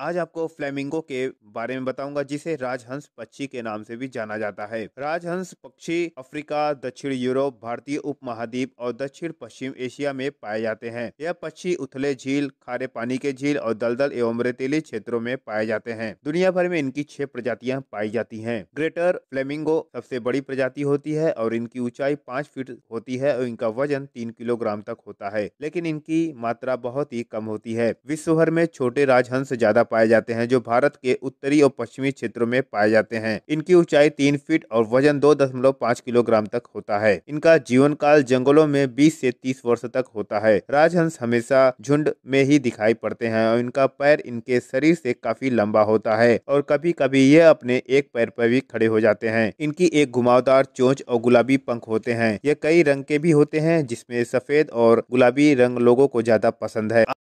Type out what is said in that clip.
आज आपको फ्लेमिंगो के बारे में बताऊंगा जिसे राजहंस पक्षी के नाम से भी जाना जाता है राजहंस पक्षी अफ्रीका दक्षिण यूरोप भारतीय उपमहाद्वीप और दक्षिण पश्चिम एशिया में पाए जाते हैं यह पक्षी उथले झील खारे पानी के झील और दलदल एवं रेतीले क्षेत्रों में पाए जाते हैं दुनिया भर में इनकी छह प्रजातियाँ पाई जाती है ग्रेटर फ्लेमिंगो सबसे बड़ी प्रजाति होती है और इनकी ऊंचाई पाँच फीट होती है और इनका वजन तीन किलोग्राम तक होता है लेकिन इनकी मात्रा बहुत ही कम होती है विश्व भर में छोटे राजहंस ज्यादा पाए जाते हैं जो भारत के उत्तरी और पश्चिमी क्षेत्रों में पाए जाते हैं इनकी ऊंचाई तीन फीट और वजन दो दशमलव पाँच किलोग्राम तक होता है इनका जीवन काल जंगलों में बीस से तीस वर्ष तक होता है राजहंस हमेशा झुंड में ही दिखाई पड़ते हैं और इनका पैर इनके शरीर से काफी लंबा होता है और कभी कभी ये अपने एक पैर पर भी खड़े हो जाते हैं इनकी एक घुमावदार चोंच और गुलाबी पंख होते हैं ये कई रंग के भी होते हैं जिसमें सफेद और गुलाबी रंग लोगों को ज्यादा पसंद है